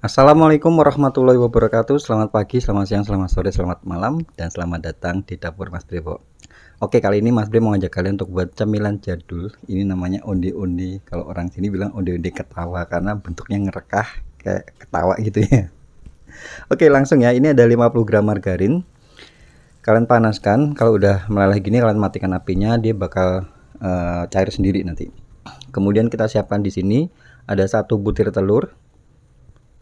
Assalamualaikum warahmatullahi wabarakatuh Selamat pagi, selamat siang, selamat sore, selamat malam Dan selamat datang di dapur Mas Brevo Oke kali ini Mas Brevo mau ngajak kalian untuk buat cemilan jadul Ini namanya onde-onde Kalau orang sini bilang onde-onde ketawa Karena bentuknya ngerekah kayak ketawa gitu ya Oke langsung ya Ini ada 50 gram margarin Kalian panaskan Kalau udah meleleh gini kalian matikan apinya Dia bakal uh, cair sendiri nanti Kemudian kita siapkan di sini Ada satu butir telur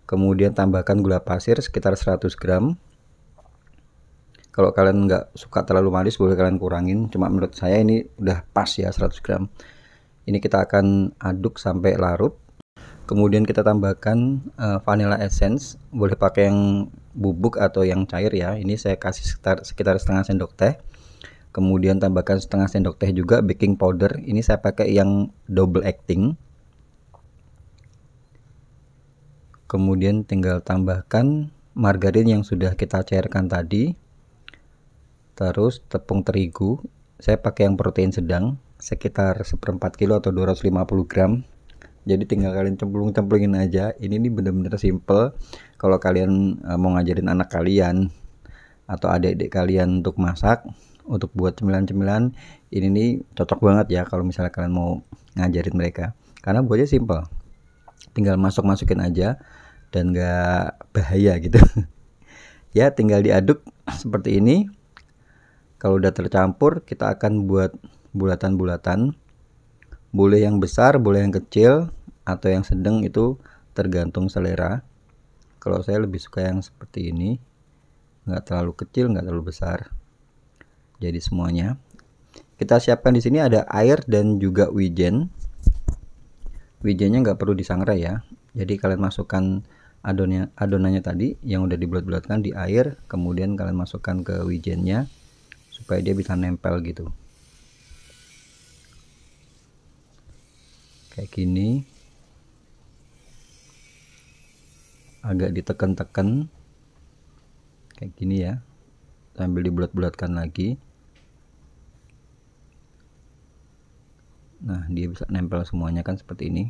kemudian tambahkan gula pasir sekitar 100 gram kalau kalian nggak suka terlalu manis boleh kalian kurangin cuma menurut saya ini udah pas ya 100 gram ini kita akan aduk sampai larut kemudian kita tambahkan uh, vanilla essence boleh pakai yang bubuk atau yang cair ya ini saya kasih sekitar, sekitar setengah sendok teh kemudian tambahkan setengah sendok teh juga baking powder ini saya pakai yang double acting kemudian tinggal tambahkan margarin yang sudah kita cairkan tadi terus tepung terigu saya pakai yang protein sedang sekitar seperempat kilo atau 250 gram jadi tinggal kalian cemplung-cemplungin aja ini ini bener-bener simple kalau kalian eh, mau ngajarin anak kalian atau adik-adik kalian untuk masak untuk buat cemilan-cemilan ini nih cocok banget ya kalau misalnya kalian mau ngajarin mereka karena buatnya simple tinggal masuk-masukin aja dan nggak bahaya gitu ya tinggal diaduk seperti ini kalau udah tercampur kita akan buat bulatan-bulatan boleh yang besar boleh yang kecil atau yang sedang itu tergantung selera kalau saya lebih suka yang seperti ini nggak terlalu kecil nggak terlalu besar jadi semuanya kita siapkan di sini ada air dan juga wijen wijennya nggak perlu disangrai ya jadi kalian masukkan adonnya adonannya tadi yang udah dibulat-bulatkan di air kemudian kalian masukkan ke wijennya supaya dia bisa nempel gitu kayak gini agak ditekan-tekan kayak gini ya sambil dibulat-bulatkan lagi nah dia bisa nempel semuanya kan seperti ini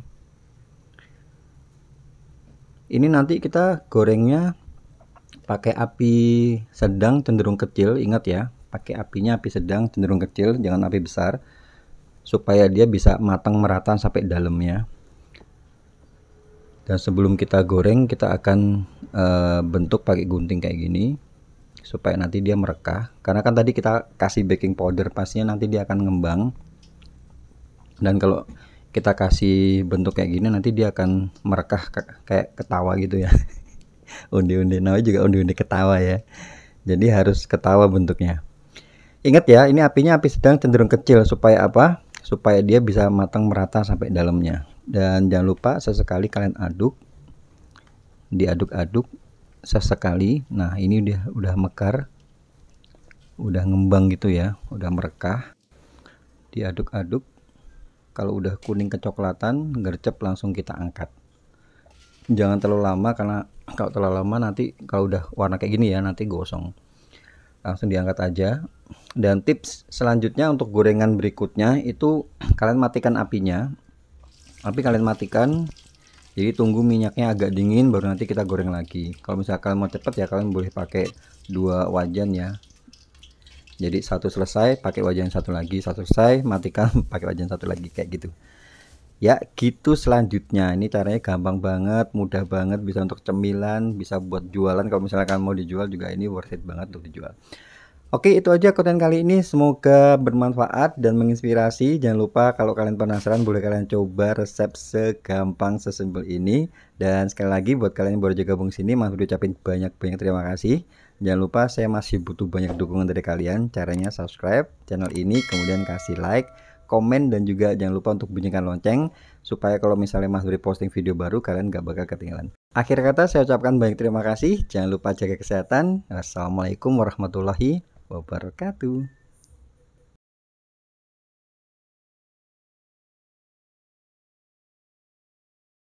ini nanti kita gorengnya pakai api sedang cenderung kecil ingat ya pakai apinya api sedang cenderung kecil jangan api besar supaya dia bisa matang merata sampai dalamnya dan sebelum kita goreng kita akan e, bentuk pakai gunting kayak gini supaya nanti dia merekah karena kan tadi kita kasih baking powder pastinya nanti dia akan ngembang dan kalau kita kasih bentuk kayak gini nanti dia akan merekah kayak ketawa gitu ya undi-undi Nawi juga undi-undi ketawa ya jadi harus ketawa bentuknya ingat ya ini apinya api sedang cenderung kecil supaya apa supaya dia bisa matang merata sampai dalamnya dan jangan lupa sesekali kalian aduk diaduk-aduk sesekali nah ini udah udah mekar udah ngembang gitu ya udah merekah diaduk-aduk kalau udah kuning kecoklatan gercep langsung kita angkat jangan terlalu lama karena kalau terlalu lama nanti kalau udah warna kayak gini ya nanti gosong langsung diangkat aja dan tips selanjutnya untuk gorengan berikutnya itu kalian matikan apinya tapi kalian matikan jadi tunggu minyaknya agak dingin baru nanti kita goreng lagi kalau misalkan mau cepet ya kalian boleh pakai dua wajan ya jadi satu selesai pakai wajan satu lagi satu selesai matikan pakai wajan satu lagi kayak gitu ya gitu selanjutnya ini caranya gampang banget mudah banget bisa untuk cemilan bisa buat jualan kalau misalkan mau dijual juga ini worth it banget untuk dijual Oke itu aja konten kali ini semoga bermanfaat dan menginspirasi jangan lupa kalau kalian penasaran boleh kalian coba resep segampang sesimpel ini dan sekali lagi buat kalian yang baru juga gabung sini mau banyak-banyak terima kasih Jangan lupa saya masih butuh banyak dukungan dari kalian. Caranya subscribe channel ini, kemudian kasih like, komen, dan juga jangan lupa untuk bunyikan lonceng supaya kalau misalnya Mas Duri posting video baru kalian gak bakal ketinggalan. Akhir kata saya ucapkan banyak terima kasih. Jangan lupa jaga kesehatan. Assalamualaikum warahmatullahi wabarakatuh.